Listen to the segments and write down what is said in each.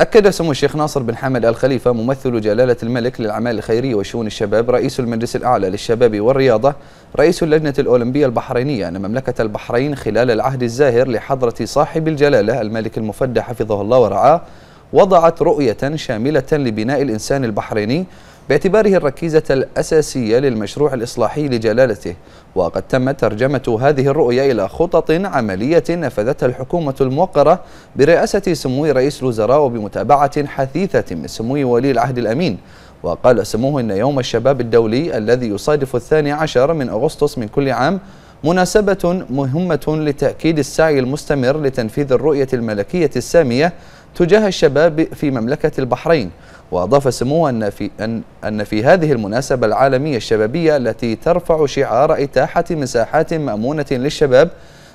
أكد سمو الشيخ ناصر بن حمد الخليفة ممثل جلالة الملك للأعمال الخيرية وشؤون الشباب رئيس المجلس الأعلى للشباب والرياضة رئيس اللجنة الأولمبية البحرينية أن مملكة البحرين خلال العهد الزاهر لحضرة صاحب الجلالة الملك المفدى حفظه الله ورعاه وضعت رؤية شاملة لبناء الإنسان البحريني باعتباره الركيزة الأساسية للمشروع الإصلاحي لجلالته وقد تمت ترجمة هذه الرؤية إلى خطط عملية نفذتها الحكومة الموقرة برئاسة سمو رئيس الوزراء وبمتابعة حثيثة من سمو ولي العهد الأمين وقال سموه إن يوم الشباب الدولي الذي يصادف الثاني عشر من أغسطس من كل عام مناسبة مهمة لتأكيد السعي المستمر لتنفيذ الرؤية الملكية السامية تجاه الشباب في مملكة البحرين وأضاف سموه أن في, أن, أن في هذه المناسبة العالمية الشبابية التي ترفع شعار إتاحة مساحات مأمونة للشباب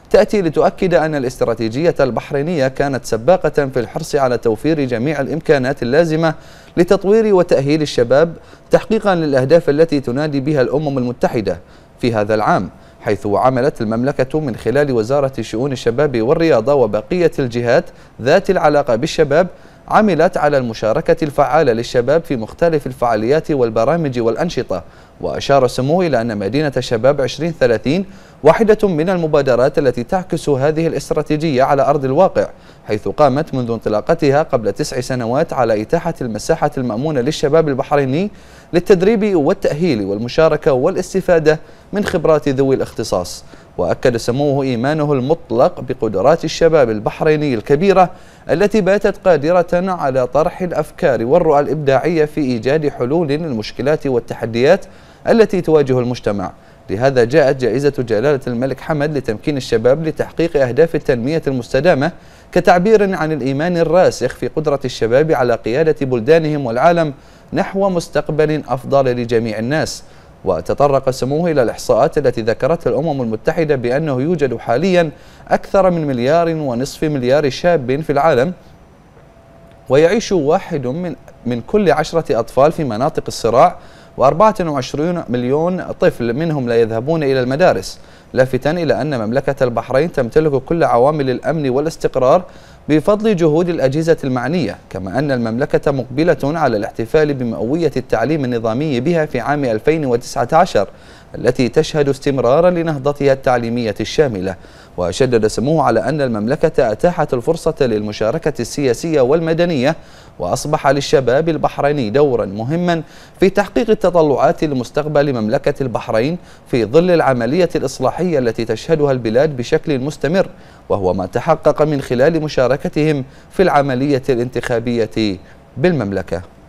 تأتي لتؤكد أن الاستراتيجية البحرينية كانت سباقة في الحرص على توفير جميع الإمكانات اللازمة لتطوير وتأهيل الشباب تحقيقا للأهداف التي تنادي بها الأمم المتحدة في هذا العام حيث عملت المملكة من خلال وزارة شؤون الشباب والرياضة وبقية الجهات ذات العلاقة بالشباب عملت على المشاركة الفعالة للشباب في مختلف الفعاليات والبرامج والأنشطة وأشار سموه إلى أن مدينة شباب 2030 واحدة من المبادرات التي تعكس هذه الاستراتيجية على أرض الواقع حيث قامت منذ انطلاقتها قبل تسع سنوات على إتاحة المساحة المأمونة للشباب البحريني للتدريب والتأهيل والمشاركة والاستفادة من خبرات ذوي الاختصاص وأكد سموه إيمانه المطلق بقدرات الشباب البحريني الكبيرة التي باتت قادرة على طرح الأفكار والرؤى الإبداعية في إيجاد حلول للمشكلات والتحديات التي تواجه المجتمع لهذا جاءت جائزة جلالة الملك حمد لتمكين الشباب لتحقيق أهداف التنمية المستدامة كتعبير عن الإيمان الراسخ في قدرة الشباب على قيادة بلدانهم والعالم نحو مستقبل أفضل لجميع الناس وتطرق سموه إلى الإحصاءات التي ذكرتها الأمم المتحدة بأنه يوجد حاليا أكثر من مليار ونصف مليار شاب في العالم ويعيش واحد من, من كل عشرة أطفال في مناطق الصراع و24 مليون طفل منهم لا يذهبون إلى المدارس لافتا إلى أن مملكة البحرين تمتلك كل عوامل الأمن والاستقرار بفضل جهود الأجهزة المعنية كما أن المملكة مقبلة على الاحتفال بمئوية التعليم النظامي بها في عام 2019 التي تشهد استمرارا لنهضتها التعليمية الشاملة وشدد سموه على أن المملكة أتاحت الفرصة للمشاركة السياسية والمدنية وأصبح للشباب البحريني دورا مهما في تحقيق التطلعات لمستقبل مملكة البحرين في ظل العملية الإصلاحية التي تشهدها البلاد بشكل مستمر وهو ما تحقق من خلال مشاركتهم في العملية الانتخابية بالمملكة